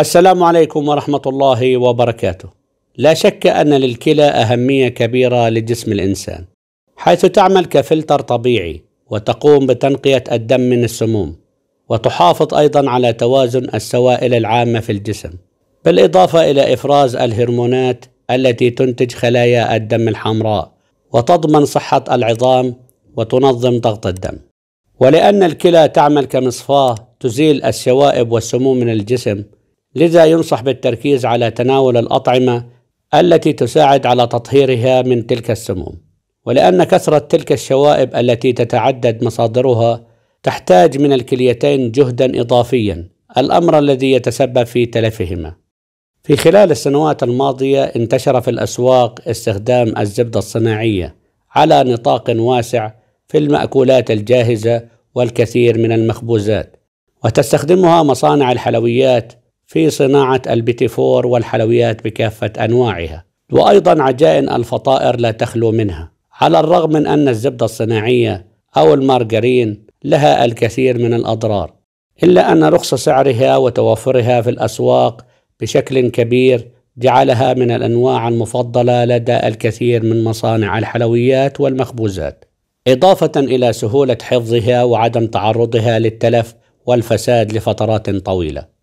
السلام عليكم ورحمة الله وبركاته. لا شك أن للكلى أهمية كبيرة لجسم الإنسان، حيث تعمل كفلتر طبيعي، وتقوم بتنقية الدم من السموم، وتحافظ أيضا على توازن السوائل العامة في الجسم، بالإضافة إلى إفراز الهرمونات التي تنتج خلايا الدم الحمراء، وتضمن صحة العظام، وتنظم ضغط الدم. ولأن الكلى تعمل كمصفاة تزيل الشوائب والسموم من الجسم، لذا ينصح بالتركيز على تناول الأطعمة التي تساعد على تطهيرها من تلك السموم ولأن كثرة تلك الشوائب التي تتعدد مصادرها تحتاج من الكليتين جهدا إضافيا الأمر الذي يتسبب في تلفهما في خلال السنوات الماضية انتشر في الأسواق استخدام الزبدة الصناعية على نطاق واسع في المأكولات الجاهزة والكثير من المخبوزات وتستخدمها مصانع الحلويات في صناعة البيتيفور والحلويات بكافة أنواعها وأيضا عجائن الفطائر لا تخلو منها على الرغم من أن الزبدة الصناعية أو المارجرين لها الكثير من الأضرار إلا أن رخص سعرها وتوافرها في الأسواق بشكل كبير جعلها من الأنواع المفضلة لدى الكثير من مصانع الحلويات والمخبوزات إضافة إلى سهولة حفظها وعدم تعرضها للتلف والفساد لفترات طويلة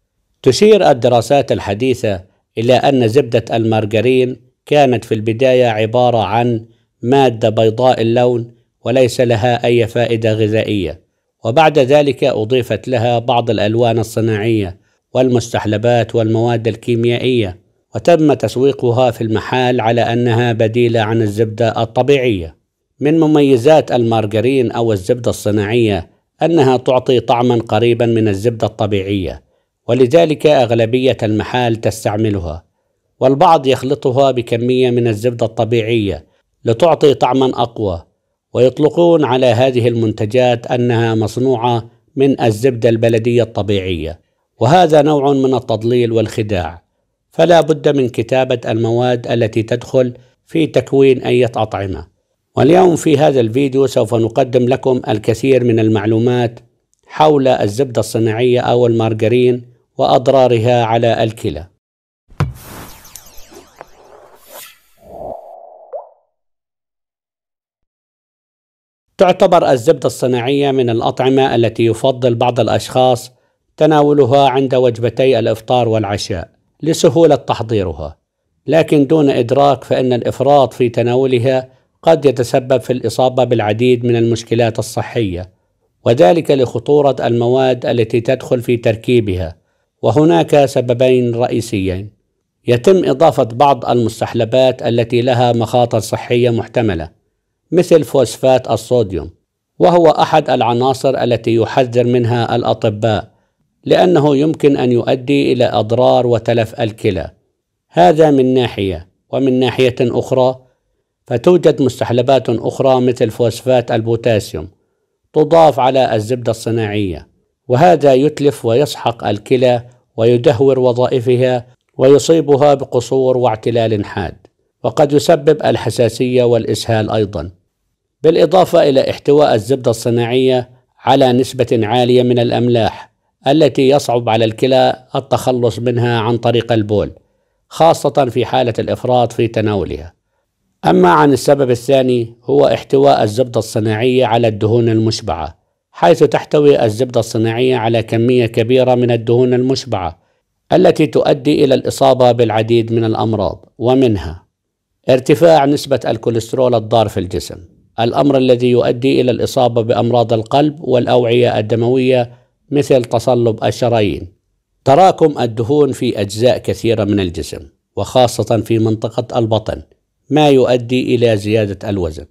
تشير الدراسات الحديثة إلى أن زبدة المارجرين كانت في البداية عبارة عن مادة بيضاء اللون وليس لها أي فائدة غذائية، وبعد ذلك أضيفت لها بعض الألوان الصناعية والمستحلبات والمواد الكيميائية، وتم تسويقها في المحال على أنها بديلة عن الزبدة الطبيعية. من مميزات المارجرين أو الزبدة الصناعية أنها تعطي طعما قريبا من الزبدة الطبيعية ولذلك أغلبية المحال تستعملها والبعض يخلطها بكمية من الزبدة الطبيعية لتعطي طعما أقوى ويطلقون على هذه المنتجات أنها مصنوعة من الزبدة البلدية الطبيعية وهذا نوع من التضليل والخداع فلا بد من كتابة المواد التي تدخل في تكوين أي أطعمة واليوم في هذا الفيديو سوف نقدم لكم الكثير من المعلومات حول الزبدة الصناعية أو المارجرين واضرارها على الكلى تعتبر الزبده الصناعيه من الاطعمه التي يفضل بعض الاشخاص تناولها عند وجبتي الافطار والعشاء لسهوله تحضيرها لكن دون ادراك فان الافراط في تناولها قد يتسبب في الاصابه بالعديد من المشكلات الصحيه وذلك لخطوره المواد التي تدخل في تركيبها وهناك سببين رئيسيين يتم إضافة بعض المستحلبات التي لها مخاطر صحية محتملة مثل فوسفات الصوديوم وهو أحد العناصر التي يحذر منها الأطباء لأنه يمكن أن يؤدي إلى أضرار وتلف الكلى هذا من ناحية ومن ناحية أخرى فتوجد مستحلبات أخرى مثل فوسفات البوتاسيوم تضاف على الزبدة الصناعية وهذا يتلف ويسحق الكلى ويدهور وظائفها ويصيبها بقصور واعتلال حاد وقد يسبب الحساسيه والاسهال ايضا بالاضافه الى احتواء الزبده الصناعيه على نسبه عاليه من الاملاح التي يصعب على الكلى التخلص منها عن طريق البول خاصه في حاله الافراط في تناولها اما عن السبب الثاني هو احتواء الزبده الصناعيه على الدهون المشبعه حيث تحتوي الزبدة الصناعية على كمية كبيرة من الدهون المشبعة التي تؤدي إلى الإصابة بالعديد من الأمراض ومنها ارتفاع نسبة الكوليسترول الضار في الجسم الأمر الذي يؤدي إلى الإصابة بأمراض القلب والأوعية الدموية مثل تصلب الشرايين تراكم الدهون في أجزاء كثيرة من الجسم وخاصة في منطقة البطن ما يؤدي إلى زيادة الوزن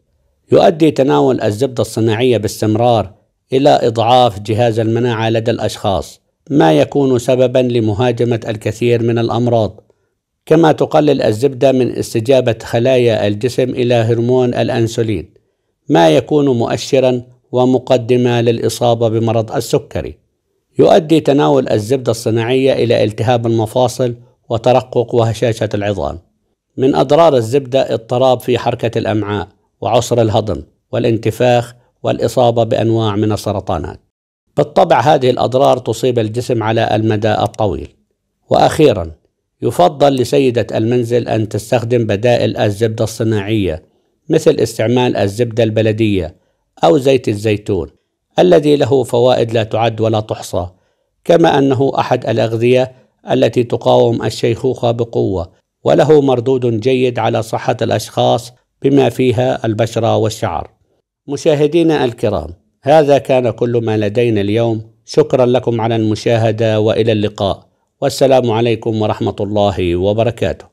يؤدي تناول الزبدة الصناعية باستمرار إلى إضعاف جهاز المناعة لدى الأشخاص ما يكون سببا لمهاجمة الكثير من الأمراض كما تقلل الزبدة من استجابة خلايا الجسم إلى هرمون الأنسولين ما يكون مؤشرا ومقدمة للإصابة بمرض السكري يؤدي تناول الزبدة الصناعية إلى التهاب المفاصل وترقق وهشاشة العظام من أضرار الزبدة اضطراب في حركة الأمعاء وعسر الهضم والانتفاخ والاصابه بانواع من السرطانات. بالطبع هذه الاضرار تصيب الجسم على المدى الطويل. واخيرا يفضل لسيده المنزل ان تستخدم بدائل الزبده الصناعيه مثل استعمال الزبده البلديه او زيت الزيتون الذي له فوائد لا تعد ولا تحصى كما انه احد الاغذيه التي تقاوم الشيخوخه بقوه وله مردود جيد على صحه الاشخاص بما فيها البشره والشعر مشاهدينا الكرام هذا كان كل ما لدينا اليوم شكرا لكم على المشاهده والى اللقاء والسلام عليكم ورحمه الله وبركاته